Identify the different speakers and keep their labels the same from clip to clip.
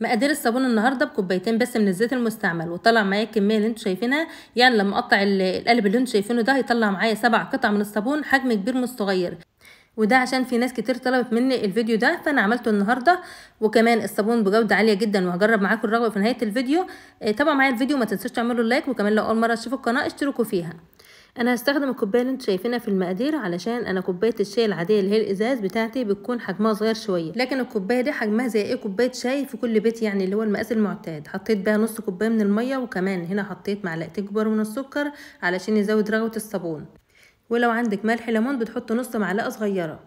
Speaker 1: مقادير الصابون النهارده بكوبايتين بس من الزيت المستعمل وطلع معايا الكميه اللي انتوا شايفينها يعني لما اقطع القلب اللي انتوا شايفينه ده هيطلع معايا سبع قطع من الصابون حجم كبير مش صغير وده عشان في ناس كتير طلبت مني الفيديو ده فانا عملته النهارده وكمان الصابون بجوده عاليه جدا وهجرب معاكم الرغوه في نهايه الفيديو اه، تابعوا معايا الفيديو ما تنسوش تعملوا لايك وكمان لو اول مره تشوفوا القناه اشتركوا فيها انا هستخدم الكوبايه اللي انتوا شايفينها في المقادير علشان انا كوبايه الشاي العاديه اللي هي الازاز بتاعتي بتكون حجمها صغير شويه لكن الكوبايه دي حجمها زي ايه كوبايه شاي في كل بيت يعني اللي هو المقاس المعتاد حطيت بيها نص كوبايه من الميه وكمان هنا حطيت معلقتين كبار من السكر علشان يزود رغوه الصابون ولو عندك ملح ليمون بتحط نص معلقه صغيره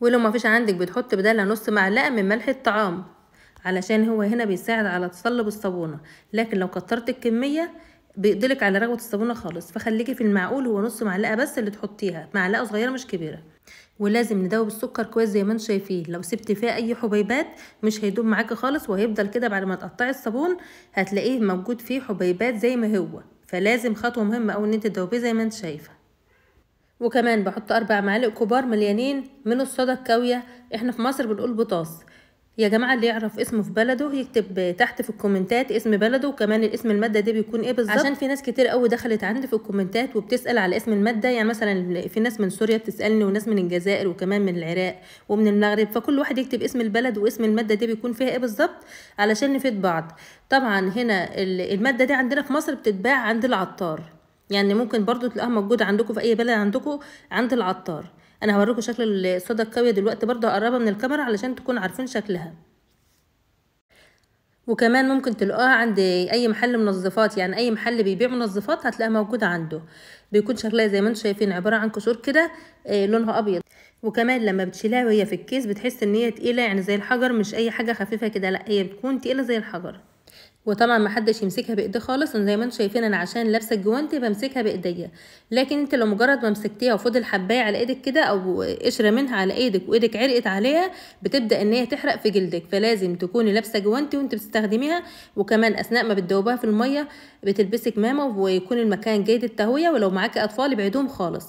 Speaker 1: ولو ما فيش عندك بتحط بدالها نص معلقه من ملح الطعام علشان هو هنا بيساعد على تصلب الصابونه لكن لو كترت الكميه بيقضلك على رغوه الصابونه خالص فخليكي في المعقول هو نص معلقه بس اللي تحطيها معلقه صغيره مش كبيره ولازم ندوب السكر كويس زي ما انتم شايفين لو سبت فيها اي حبيبات مش هيدوب معاكي خالص وهيفضل كده بعد ما تقطعي الصابون هتلاقيه موجود فيه حبيبات زي ما هو فلازم خطوه مهمه او ان انت تدوبيه زي ما انت شايفه وكمان بحط اربع معالق كبار مليانين من الصودا الكاويه احنا في مصر بنقول بطاس يا جماعه اللي يعرف اسمه في بلده يكتب تحت في الكومنتات اسم بلده وكمان الاسم الماده ده بيكون ايه بالظبط عشان في ناس كتير قوي دخلت عندي في الكومنتات وبتسال على اسم الماده يعني مثلا في ناس من سوريا بتسالني وناس من الجزائر وكمان من العراق ومن المغرب فكل واحد يكتب اسم البلد واسم الماده دي بيكون فيها ايه بالظبط علشان نفيد بعض طبعا هنا الماده دي عندنا في مصر بتتباع عند العطار يعني ممكن برضو تلاقيها موجوده عندكم في اي بلد عندكم عند العطار انا هوريكم شكل الصودا الكاويه دلوقتي برضو هقربها من الكاميرا علشان تكونوا عارفين شكلها وكمان ممكن تلقاها عند اي محل منظفات يعني اي محل بيبيع منظفات هتلاقيها موجوده عنده بيكون شكلها زي ما انتم شايفين عباره عن كسور كده آه، لونها ابيض وكمان لما بتشيلها وهي في الكيس بتحس ان هي تقيله يعني زي الحجر مش اي حاجه خفيفه كده لا هي بتكون تقيله زي الحجر وطبعا ما حدش يمسكها بايدي خالص زي ما انتم شايفين انا عشان لابسه الجوانتي بمسكها بايديا لكن انت لو مجرد ما مسكتيها وفضل حبايه على ايدك كده او قشره منها على ايدك وايدك عرقت عليها بتبدا ان هي تحرق في جلدك فلازم تكوني لابسه جوانتي وانت بتستخدميها وكمان اثناء ما بتدوبها في الميه بتلبسي كمامه ويكون المكان جيد التهويه ولو معاكي اطفال ابعدوهم خالص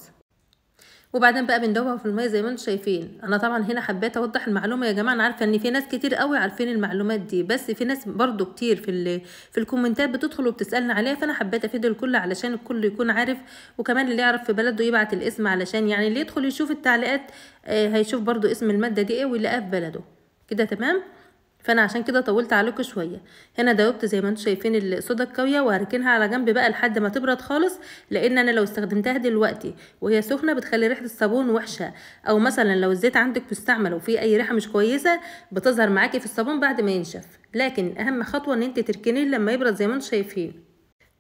Speaker 1: وبعدين بقى بندوبها في الميه زي ما انتم شايفين انا طبعا هنا حبيت اوضح المعلومه يا جماعه انا عارفه ان في ناس كتير قوي عارفين المعلومات دي بس في ناس برضو كتير في في الكومنتات بتدخل وبتسالنا عليها فانا حبيت افيد الكل علشان الكل يكون عارف وكمان اللي يعرف في بلده يبعت الاسم علشان يعني اللي يدخل يشوف التعليقات آه هيشوف برضو اسم الماده دي ايه ويلاقيها في بلده كده تمام فانا عشان كده طولت عليكم شويه هنا دوبت زي ما انتم شايفين الصودا الكاويه وهركنها على جنب بقى لحد ما تبرد خالص لان انا لو استخدمتها دلوقتي وهي سخنه بتخلي ريحه الصابون وحشه او مثلا لو الزيت عندك مستعمل وفيه اي ريحه مش كويسه بتظهر معاكي في الصابون بعد ما ينشف لكن اهم خطوه ان انت تركنيه لما يبرد زي ما انتم شايفين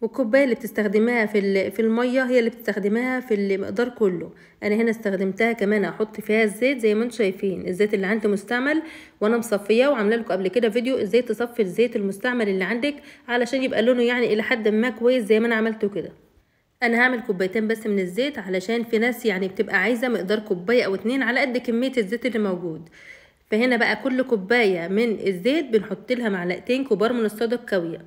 Speaker 1: والكوبايه اللي بتستخدمها في في الميه هي اللي بتستخدمها في المقدار كله انا هنا استخدمتها كمان احط فيها الزيت زي ما انتم شايفين الزيت اللي عندي مستعمل وانا مصفيه وعامله لكم قبل كده فيديو ازاي تصفي الزيت المستعمل اللي عندك علشان يبقى لونه يعني الى حد ما كويس زي ما انا عملته كده انا هعمل كوبايتين بس من الزيت علشان في ناس يعني بتبقى عايزه مقدار كوبايه او اتنين على قد كميه الزيت اللي موجود فهنا بقى كل كوبايه من الزيت بنحط لها معلقتين كبار من الصودا الكاويه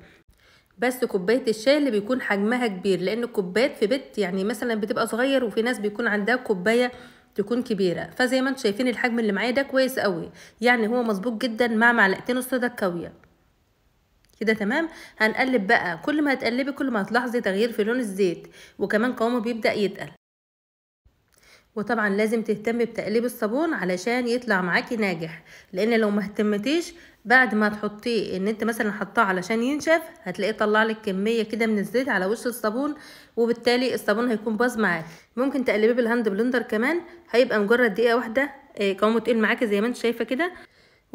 Speaker 1: بس كوبايه الشاي اللي بيكون حجمها كبير لان الكوبايات في بيت يعني مثلا بتبقى صغير وفي ناس بيكون عندها كوبايه تكون كبيره فزي ما انتم شايفين الحجم اللي معايا ده كويس قوي يعني هو مظبوط جدا مع معلقتين الصودا الكاويه كده تمام هنقلب بقى كل ما هتقلبي كل ما هتلاحظي تغيير في لون الزيت وكمان قوامه بيبدا يتقل وطبعا لازم تهتم بتقليب الصابون علشان يطلع معاكي ناجح لان لو ما اهتمتيش بعد ما تحطيه ان انت مثلا حطاه علشان ينشف هتلاقيه طلع لك كميه كده من الزيت على وش الصابون وبالتالي الصابون هيكون باظ معاك ممكن تقلبيه بالهاند بلندر كمان هيبقى مجرد دقيقه واحده آه، قوامه تقيل معاكي زي ما انت شايفه كده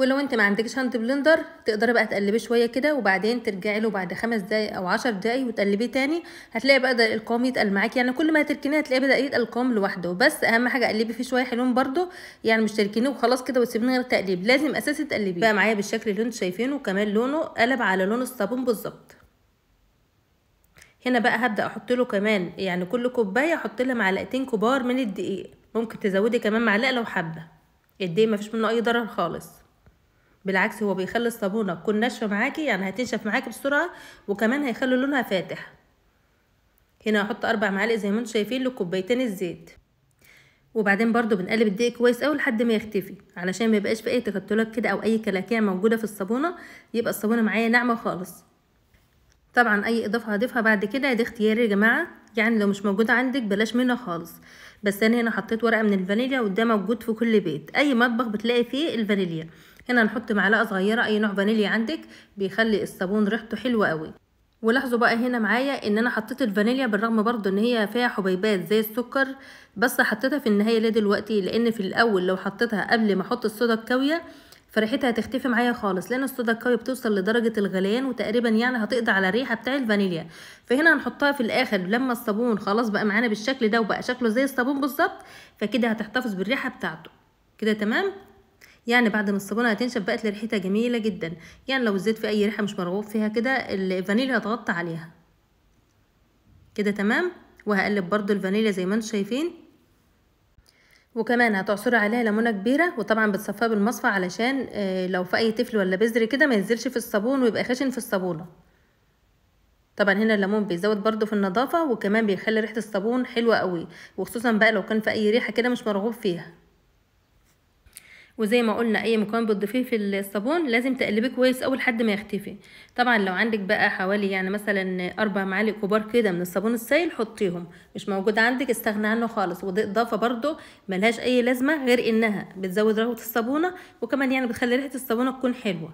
Speaker 1: ولو انت ما عندكش هاند بلندر تقدري بقى تقلبيه شويه كده وبعدين ترجعي له بعد خمس دقايق او عشر دقايق وتقلبيه تاني هتلاقي بقى ده القوام يتقل معاكي يعني كل ما هتركنيه هتلاقي بدا يتقل القوام لوحده بس اهم حاجه قلبي فيه شويه حلوين برده يعني مش تركنيه وخلاص كده وتسيبيه من غير تقليب لازم اساسي تقلبيه بقى معايا بالشكل اللي انتوا شايفينه وكمان لونه قلب على لون الصابون بالظبط هنا بقى هبدا احط له كمان يعني كل كوبايه احط لها معلقتين كبار من الدقيق ممكن تزودي كمان معلقه لو حابه الدقيق مفيش منه اي ضرر خالص بالعكس هو بيخلي الصابونه تكون ناشفه معاكي يعني هتنشف معاكي بسرعه وكمان هيخلي لونها فاتح هنا هحط اربع معالق زي ما انتم شايفين لكوبايتين الزيت وبعدين برضو بنقلب الدقيق كويس قوي لحد ما يختفي علشان ما يبقاش في اي تكتلات كده او اي كلاكيع موجوده في الصابونه يبقى الصابونه معايا ناعمه خالص طبعا اي اضافه هضيفها بعد كده ده اختياري يا جماعه يعني لو مش موجوده عندك بلاش منها خالص بس انا هنا حطيت ورقه من الفانيليا وده موجود في كل بيت اي مطبخ بتلاقي فيه الفانيليا هنا نحط معلقه صغيره اي نوع فانيليا عندك بيخلي الصابون ريحته حلوه قوي ولاحظوا بقى هنا معايا ان انا حطيت الفانيليا بالرغم برضو ان هي فيها حبيبات زي السكر بس حطيتها في النهايه ليه دلوقتي لان في الاول لو حطيتها قبل ما احط الصودا الكاويه فريحتها هتختفي معايا خالص لان الصودا الكاويه بتوصل لدرجه الغليان وتقريبا يعني هتقضي على الريحه بتاع الفانيليا فهنا هنحطها في الاخر لما الصابون خلاص بقى معانا بالشكل ده وبقى شكله زي الصابون بالظبط فكده هتحتفظ بالريحه بتاعته كده تمام يعني بعد ما الصابونه هتنشف بقت ريحتها جميله جدا يعني لو الزيت في اي ريحه مش مرغوب فيها كده الفانيليا هتغطي عليها كده تمام وهقلب برضو الفانيليا زي ما انتم شايفين وكمان هتعصري عليها ليمونه كبيره وطبعا بتصفيها بالمصفى علشان آه، لو في اي طفل ولا بذر كده ما ينزلش في الصابون ويبقى خشن في الصابونه طبعا هنا الليمون بيزود برضو في النظافه وكمان بيخلي ريحه الصابون حلوه قوي وخصوصا بقى لو كان في اي ريحه كده مش مرغوب فيها وزي ما قلنا اي مكون بتضيفيه في الصابون لازم تقلبيه كويس اول لحد ما يختفي طبعا لو عندك بقى حوالي يعني مثلا اربع معالق كبار كده من الصابون السائل حطيهم مش موجود عندك استغنى عنه خالص ودي اضافه برده ملهاش اي لازمه غير انها بتزود رغوه الصابونه وكمان يعني بتخلي ريحه الصابونه تكون حلوه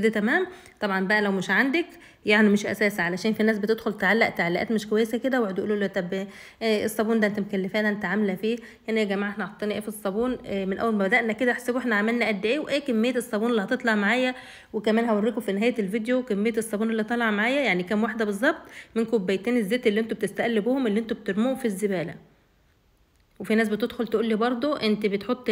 Speaker 1: كده تمام طبعا بقى لو مش عندك يعني مش اساس علشان في ناس بتدخل تعلق تعليقات مش كويسه كده ويقعدوا يقولوا له طب آه، الصابون ده انت مكلفاه ده انت عامله فيه هنا يعني يا جماعه احنا حطينا ايه في الصابون آه، من اول ما بدانا كده احسبوا احنا عملنا قد ايه وايه كميه الصابون اللي هتطلع معايا وكمان هوريكم في نهايه الفيديو كميه الصابون اللي طالعه معايا يعني كام واحده بالظبط من كوبايتين الزيت اللي انتوا بتستقلبوهم اللي انتوا بترموهم في الزباله وفي ناس بتدخل تقول لي برده انت بتحط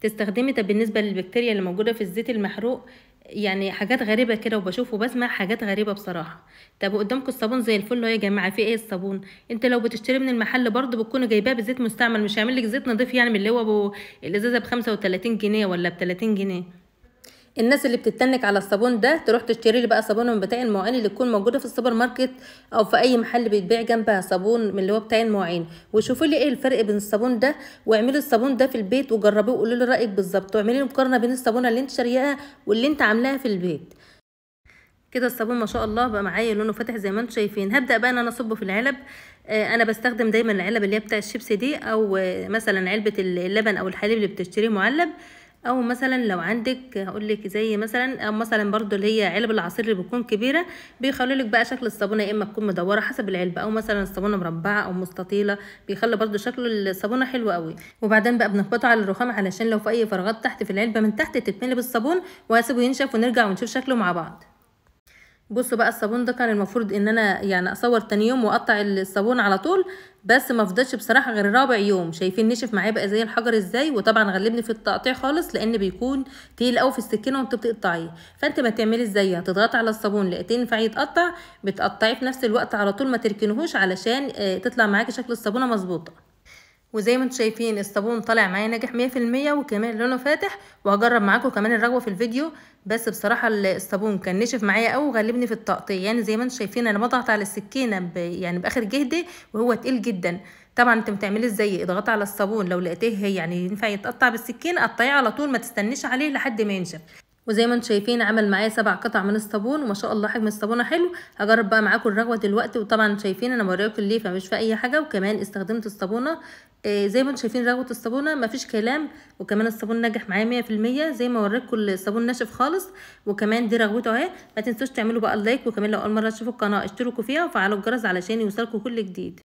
Speaker 1: تستخدمي طب بالنسبه للبكتيريا اللي موجوده في الزيت المحروق يعني حاجات غريبة كده وبشوف وبسمع حاجات غريبة بصراحة طب قدامكم الصابون زي الفل يا جماعة في ايه الصابون انت لو بتشتري من المحل برضه بتكون جايباه بزيت مستعمل مش هيعمل لك زيت نظيف يعني من اللي هو الازازة بخمسة وتلاتين جنيه ولا بتلاتين جنيه الناس اللي بتتنك على الصابون ده تروح تشتري لي بقى صابونه من بتاع المواعين اللي تكون موجوده في السوبر ماركت او في اي محل بيتباع جنبها صابون من اللي هو بتاع المواعين وشوفوا لي ايه الفرق بين الصابون ده واعملوا الصابون ده في البيت وجربوه وقولوا لي رايك بالظبط واعملي مقارنه بين الصابونه اللي انت شارياها واللي انت عاملاها في البيت كده الصابون ما شاء الله بقى معايا لونه فاتح زي ما انتم شايفين هبدا بقى ان انا اصبه في العلب آه، انا بستخدم دايما العلب اللي هي بتاع الشيبسي دي او آه، مثلا علبه اللبن او الحليب اللي بتشتريه معلب او مثلا لو عندك هقول لك زي مثلا او مثلا برضو اللي هي علب العصير اللي بتكون كبيره بيخلوا لك بقى شكل الصابونه يا اما تكون مدوره حسب العلبه او مثلا الصابونه مربعه او مستطيله بيخلي برضو شكل الصابونه حلو قوي وبعدين بقى بنخبطه على الرخام علشان لو في اي فراغات تحت في العلبه من تحت تتملي بالصابون وهسيبه ينشف ونرجع ونشوف شكله مع بعض بصوا بقى الصابون ده كان المفروض ان انا يعني اصور تاني يوم واقطع الصابون على طول بس ما فضلش بصراحه غير رابع يوم شايفين نشف معايا بقى زي الحجر ازاي وطبعا غلبني في التقطيع خالص لان بيكون تقيل قوي في السكينه وانت بتقطعيه فانت ما تعملي ازاي هتضغطي على الصابون لقيتيه ينفع يتقطع بتقطعيه في نفس الوقت على طول ما تركنهوش علشان آه، تطلع معاكي شكل الصابونه مظبوطه وزي ما انتم شايفين الصابون طالع معايا ناجح مية في المية وكمان لونه فاتح وهجرب معاكم كمان الرغوه في الفيديو بس بصراحه الصابون كان نشف معايا قوي وغلبني في التقطيع يعني زي ما انتم شايفين انا بضغط على السكينه ب... يعني باخر جهدي وهو تقيل جدا طبعا انت بتعملي ازاي زيي اضغطي على الصابون لو لقيتيه يعني ينفع يتقطع بالسكين قطعيه على طول ما تستنيش عليه لحد ما ينشف وزي ما انتم شايفين عمل معايا سبع قطع من الصابون وما شاء الله حجم الصابونه حلو هجرب بقى معاكم الرغوه دلوقتي وطبعا شايفين انا بوريكم ليه فمش في اي حاجه وكمان استخدمت الصابونه آه، زي ما انتم شايفين رغوه الصابونه مفيش كلام وكمان الصابون نجح معايا 100% زي ما وريتكم الصابون ناشف خالص وكمان دي رغوته اهي ما تنسوش تعملوا بقى اللايك وكمان لو اول مره تشوفوا القناه اشتركوا فيها وفعلوا الجرس علشان يوصلكم كل جديد